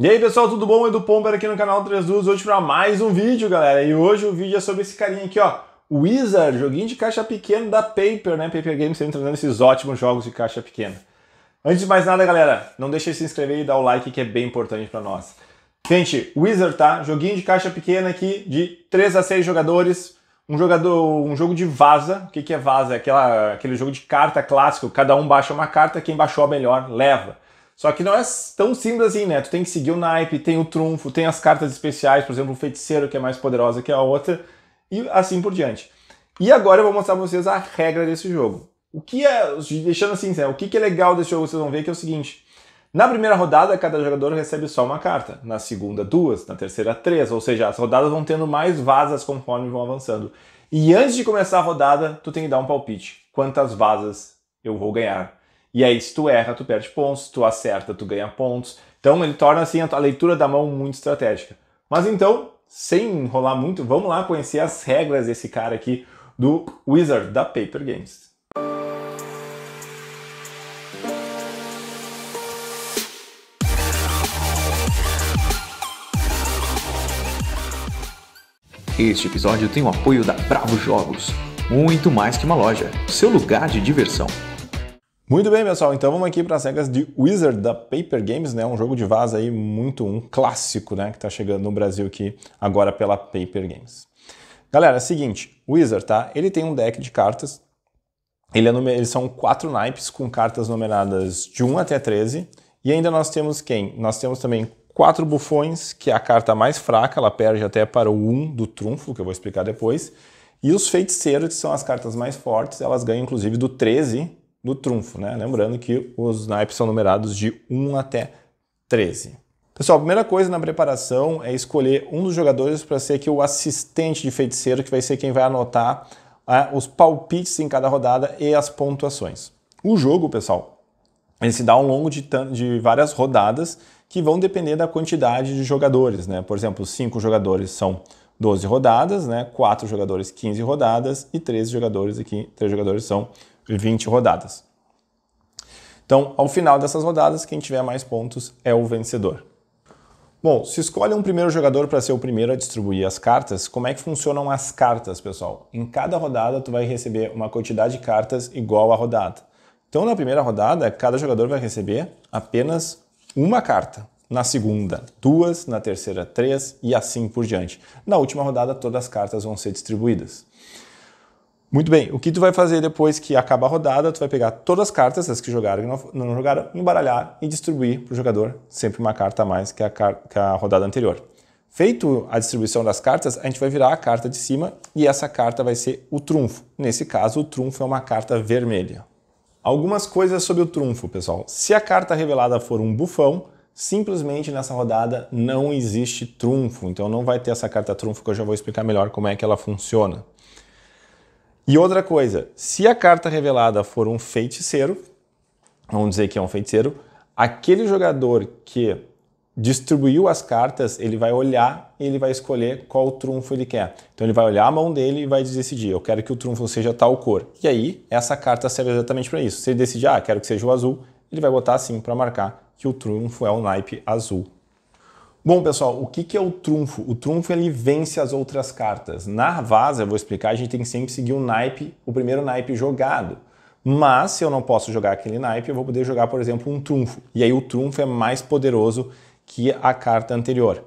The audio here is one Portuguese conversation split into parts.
E aí pessoal, tudo bom? Edu Pomper aqui no canal 32, hoje para mais um vídeo, galera. E hoje o vídeo é sobre esse carinha aqui, ó. Wizard, joguinho de caixa pequena da Paper, né? Paper Games sempre trazendo esses ótimos jogos de caixa pequena. Antes de mais nada, galera, não deixe de se inscrever e dar o like que é bem importante para nós. Gente, Wizard, tá? Joguinho de caixa pequena aqui de 3 a 6 jogadores. Um jogador, um jogo de vaza. O que, que é vaza? É aquela, aquele jogo de carta clássico. Cada um baixa uma carta, quem baixou a melhor leva. Só que não é tão simples assim, né? Tu tem que seguir o naipe, tem o trunfo, tem as cartas especiais, por exemplo, o feiticeiro que é mais poderosa que a outra, e assim por diante. E agora eu vou mostrar pra vocês a regra desse jogo. O que é, deixando assim, né? o que é legal desse jogo, vocês vão ver que é o seguinte. Na primeira rodada, cada jogador recebe só uma carta. Na segunda, duas. Na terceira, três. Ou seja, as rodadas vão tendo mais vazas conforme vão avançando. E antes de começar a rodada, tu tem que dar um palpite. Quantas vazas eu vou ganhar e aí, se tu erra, tu perde pontos, se tu acerta, tu ganha pontos. Então ele torna assim a leitura da mão muito estratégica. Mas então, sem enrolar muito, vamos lá conhecer as regras desse cara aqui do Wizard da Paper Games. Este episódio tem o apoio da Bravo Jogos, muito mais que uma loja, seu lugar de diversão. Muito bem, pessoal, então vamos aqui para as regras de Wizard da Paper Games, né? Um jogo de vaza aí muito um clássico, né, que está chegando no Brasil aqui agora pela Paper Games. Galera, é o seguinte, Wizard, tá? Ele tem um deck de cartas. Ele é numer... Eles são quatro naipes com cartas numeradas de 1 até 13. E ainda nós temos quem? Nós temos também quatro bufões, que é a carta mais fraca, ela perde até para o 1 do trunfo, que eu vou explicar depois. E os feiticeiros, que são as cartas mais fortes, elas ganham inclusive do 13 no trunfo, né? Lembrando que os naipes são numerados de 1 até 13. Pessoal, a primeira coisa na preparação é escolher um dos jogadores para ser aqui o assistente de feiticeiro, que vai ser quem vai anotar é, os palpites em cada rodada e as pontuações. O jogo, pessoal, ele se dá ao longo de, de várias rodadas que vão depender da quantidade de jogadores, né? Por exemplo, cinco jogadores são 12 rodadas, né? 4 jogadores 15 rodadas e 13 jogadores aqui, 3 jogadores são 20 rodadas. Então, ao final dessas rodadas, quem tiver mais pontos é o vencedor. Bom, se escolhe um primeiro jogador para ser o primeiro a distribuir as cartas, como é que funcionam as cartas, pessoal? Em cada rodada, tu vai receber uma quantidade de cartas igual à rodada. Então, na primeira rodada, cada jogador vai receber apenas uma carta. Na segunda, duas, na terceira, três e assim por diante. Na última rodada, todas as cartas vão ser distribuídas. Muito bem, o que tu vai fazer depois que acaba a rodada, tu vai pegar todas as cartas, as que jogaram e não, não jogaram, embaralhar e distribuir para o jogador sempre uma carta a mais que a, que a rodada anterior. Feito a distribuição das cartas, a gente vai virar a carta de cima e essa carta vai ser o trunfo. Nesse caso, o trunfo é uma carta vermelha. Algumas coisas sobre o trunfo, pessoal. Se a carta revelada for um bufão, simplesmente nessa rodada não existe trunfo, então não vai ter essa carta trunfo que eu já vou explicar melhor como é que ela funciona. E outra coisa, se a carta revelada for um feiticeiro, vamos dizer que é um feiticeiro, aquele jogador que distribuiu as cartas, ele vai olhar e ele vai escolher qual trunfo ele quer. Então ele vai olhar a mão dele e vai decidir, eu quero que o trunfo seja tal cor. E aí, essa carta serve exatamente para isso. Se ele decidir, ah, quero que seja o azul, ele vai botar assim para marcar que o trunfo é o um naipe azul Bom, pessoal, o que, que é o trunfo? O trunfo ele vence as outras cartas. Na vaza, eu vou explicar, a gente tem que sempre seguir o naipe, o primeiro naipe jogado. Mas se eu não posso jogar aquele naipe, eu vou poder jogar, por exemplo, um trunfo. E aí o trunfo é mais poderoso que a carta anterior.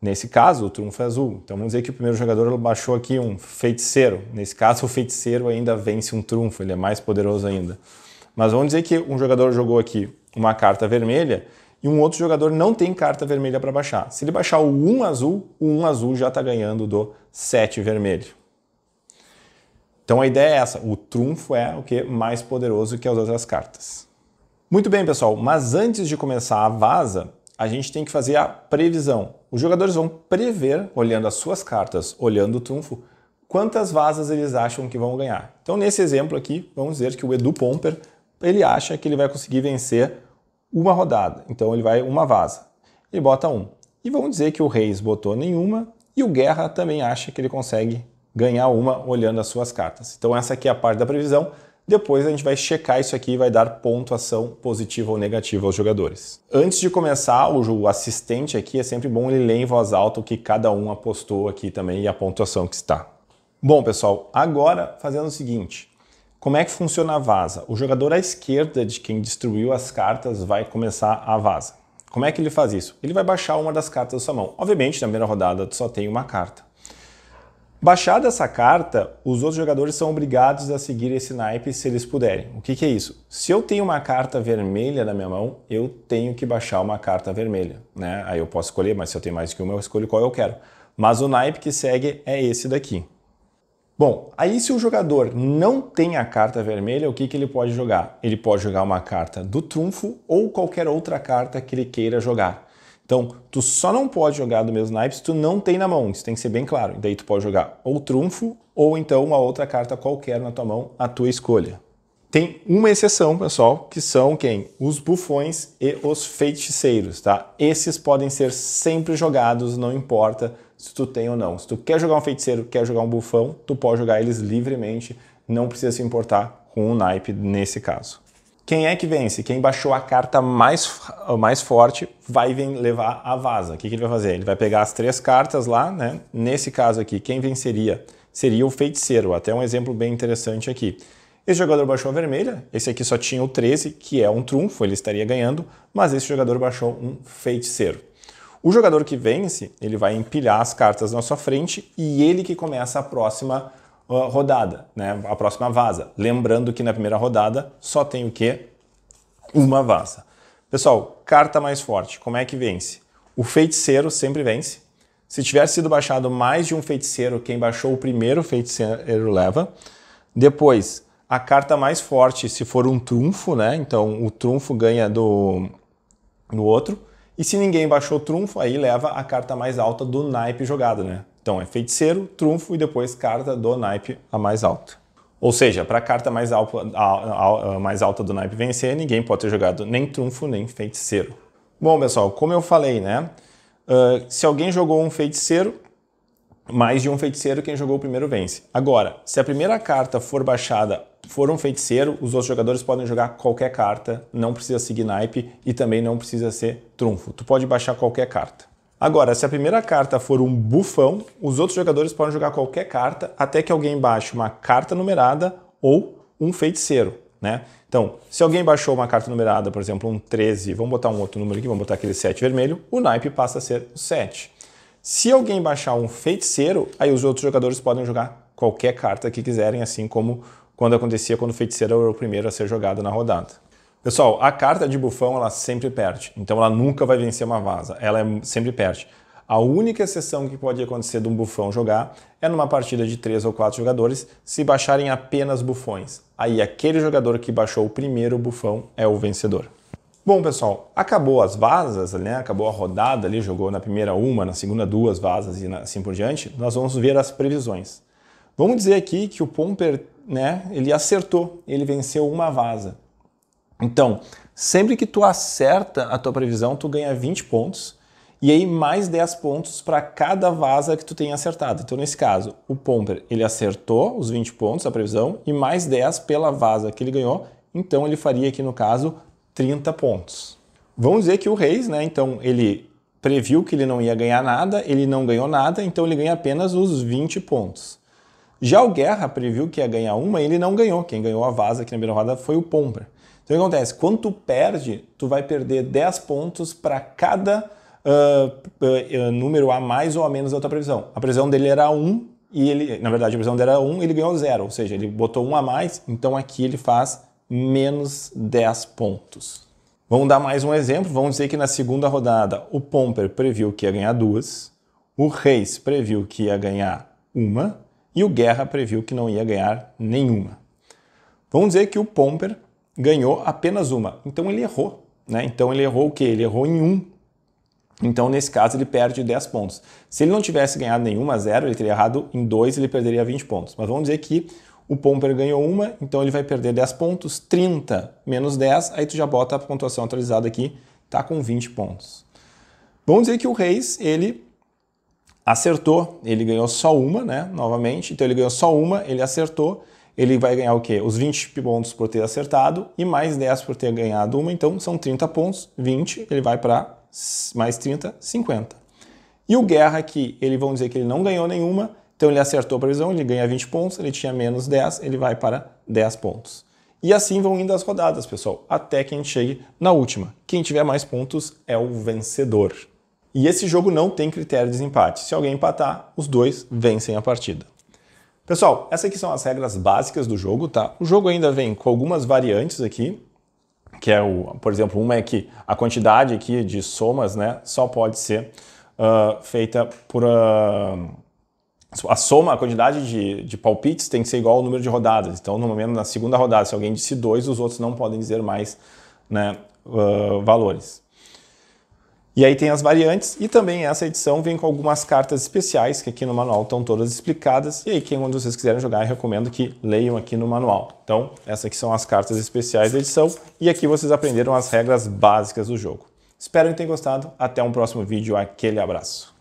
Nesse caso, o trunfo é azul. Então vamos dizer que o primeiro jogador baixou aqui um feiticeiro. Nesse caso, o feiticeiro ainda vence um trunfo, ele é mais poderoso ainda. Mas vamos dizer que um jogador jogou aqui uma carta vermelha e um outro jogador não tem carta vermelha para baixar. Se ele baixar o 1 azul, o 1 azul já está ganhando do 7 vermelho. Então a ideia é essa, o trunfo é o que mais poderoso que as outras cartas. Muito bem, pessoal, mas antes de começar a vaza, a gente tem que fazer a previsão. Os jogadores vão prever, olhando as suas cartas, olhando o trunfo, quantas vazas eles acham que vão ganhar. Então, nesse exemplo aqui, vamos dizer que o Edu Pomper, ele acha que ele vai conseguir vencer uma rodada. Então ele vai uma vaza. Ele bota um. E vamos dizer que o Reis botou nenhuma e o Guerra também acha que ele consegue ganhar uma olhando as suas cartas. Então essa aqui é a parte da previsão. Depois a gente vai checar isso aqui e vai dar pontuação positiva ou negativa aos jogadores. Antes de começar, o assistente aqui é sempre bom ele ler em voz alta o que cada um apostou aqui também e a pontuação que está. Bom, pessoal, agora fazendo o seguinte, como é que funciona a vaza? O jogador à esquerda de quem distribuiu as cartas vai começar a vaza. Como é que ele faz isso? Ele vai baixar uma das cartas da sua mão. Obviamente, na primeira rodada só tem uma carta. Baixada essa carta, os outros jogadores são obrigados a seguir esse naipe se eles puderem. O que, que, é isso? Se eu tenho uma carta vermelha na minha mão, eu tenho que baixar uma carta vermelha. Né? Aí eu posso escolher, mas se eu tenho mais que uma, eu escolho qual eu quero. Mas o naipe que segue é esse daqui. Bom, aí se o jogador não tem a carta vermelha, o que, que ele pode jogar? Ele pode jogar uma carta do trunfo ou qualquer outra carta que ele queira jogar. Então, tu só não pode jogar do mesmo naipe se tu não tem na mão, isso tem que ser bem claro. daí tu pode jogar ou trunfo ou então uma outra carta qualquer na tua mão, a tua escolha. Tem uma exceção, pessoal, que são quem? Os bufões e os feiticeiros, tá? Esses podem ser sempre jogados, não importa se tu tem ou não. Se tu quer jogar um feiticeiro, quer jogar um bufão, tu pode jogar eles livremente, não precisa se importar com o naipe nesse caso. Quem é que vence? Quem baixou a carta mais, mais forte vai levar a vaza. O que, que, ele vai fazer? Ele vai pegar as três cartas lá, né? Nesse caso aqui, quem venceria seria o feiticeiro. Até um exemplo bem interessante aqui. Esse jogador baixou a vermelha, esse aqui só tinha o 13, que é um trunfo, ele estaria ganhando, mas esse jogador baixou um feiticeiro. O jogador que vence, ele vai empilhar as cartas na sua frente e ele que começa a próxima uh, rodada, né? A próxima vaza. Lembrando que na primeira rodada só tem o quê? Uma vaza. Pessoal, carta mais forte, como é que vence? O feiticeiro sempre vence. Se tiver sido baixado mais de um feiticeiro, quem baixou o primeiro feiticeiro leva. Depois, a carta mais forte, se for um trunfo, né? Então o trunfo ganha do no outro. E se ninguém baixou trunfo, aí leva a carta mais alta do naipe jogada, né? Então é feiticeiro, trunfo e depois carta do naipe a mais alta. Ou seja, para a carta mais alta, a, a, mais alta do naipe vencer, ninguém pode ter jogado nem trunfo nem feiticeiro. Bom, pessoal, como eu falei, né? Uh, se alguém jogou um feiticeiro, mais de um feiticeiro, quem jogou o primeiro vence. Agora, se a primeira carta for baixada for um feiticeiro, os outros jogadores podem jogar qualquer carta, não precisa seguir naipe e também não precisa ser trunfo. Tu pode baixar qualquer carta. Agora, se a primeira carta for um bufão, os outros jogadores podem jogar qualquer carta até que alguém baixe uma carta numerada ou um feiticeiro, né? Então, se alguém baixou uma carta numerada, por exemplo, um 13, vamos botar um outro número aqui, vamos botar aquele 7 vermelho, o naipe passa a ser o 7. Se alguém baixar um feiticeiro, aí os outros jogadores podem jogar qualquer carta que quiserem, assim como quando acontecia quando o feiticeiro era o primeiro a ser jogado na rodada. Pessoal, a carta de bufão ela sempre perde, então ela nunca vai vencer uma vaza, ela é sempre perde. A única exceção que pode acontecer de um bufão jogar é numa partida de três ou quatro jogadores, se baixarem apenas bufões. Aí aquele jogador que baixou o primeiro bufão é o vencedor. Bom, pessoal, acabou as vazas, né? Acabou a rodada ali, jogou na primeira uma, na segunda duas vazas e assim por diante. Nós vamos ver as previsões. Vamos dizer aqui que o Pomper né, ele acertou, ele venceu uma vaza. Então, sempre que tu acerta a tua previsão, tu ganha 20 pontos e aí mais 10 pontos para cada vaza que tu tenha acertado. Então, nesse caso, o Pomper, ele acertou os 20 pontos, a previsão, e mais 10 pela vaza que ele ganhou, então ele faria aqui no caso 30 pontos. Vamos dizer que o Reis, né, então ele previu que ele não ia ganhar nada, ele não ganhou nada, então ele ganha apenas os 20 pontos. Já o Guerra previu que ia ganhar uma e ele não ganhou. Quem ganhou a vaza aqui na primeira rodada foi o Pombra. Então o que acontece? Quando tu perde, tu vai perder 10 pontos para cada uh, uh, número a mais ou a menos da tua previsão. A previsão dele era 1 e ele, na verdade, a previsão dele era 1 e ele ganhou 0, ou seja, ele botou 1 a mais, então aqui ele faz menos 10 pontos. Vamos dar mais um exemplo, vamos dizer que na segunda rodada o Pomper previu que ia ganhar duas, o Reis previu que ia ganhar uma, e o Guerra previu que não ia ganhar nenhuma. Vamos dizer que o Pomper ganhou apenas uma, então ele errou. Né? Então ele errou o quê? Ele errou em um. Então, nesse caso, ele perde 10 pontos. Se ele não tivesse ganhado nenhuma, zero, ele teria errado em dois, ele perderia 20 pontos. Mas vamos dizer que o Pomper ganhou uma, então ele vai perder 10 pontos, 30 menos 10, aí tu já bota a pontuação atualizada aqui, tá com 20 pontos. Vamos dizer que o Reis, ele acertou, ele ganhou só uma, né? Novamente, então ele ganhou só uma, ele acertou, ele vai ganhar o quê? Os 20 pontos por ter acertado e mais 10 por ter ganhado uma, então são 30 pontos, 20, ele vai para mais 30, 50. E o Guerra aqui, ele vão dizer que ele não ganhou nenhuma, então ele acertou a previsão, ele ganha 20 pontos, ele tinha menos 10, ele vai para 10 pontos. E assim vão indo as rodadas, pessoal, até que a gente chegue na última. Quem tiver mais pontos é o vencedor. E esse jogo não tem critério de desempate. Se alguém empatar, os dois vencem a partida. Pessoal, essas aqui são as regras básicas do jogo, tá? O jogo ainda vem com algumas variantes aqui, que é o, por exemplo, uma é que a quantidade aqui de somas, né, só pode ser uh, feita por uh, a soma, a quantidade de, de palpites tem que ser igual ao número de rodadas. Então, no momento na segunda rodada, se alguém disse dois, os outros não podem dizer mais, né, uh, valores. E aí tem as variantes e também essa edição vem com algumas cartas especiais que aqui no manual estão todas explicadas. E aí quem quando vocês quiserem jogar, eu recomendo que leiam aqui no manual. Então, essas aqui são as cartas especiais da edição e aqui vocês aprenderam as regras básicas do jogo. Espero que tenham gostado. Até um próximo vídeo. Aquele abraço.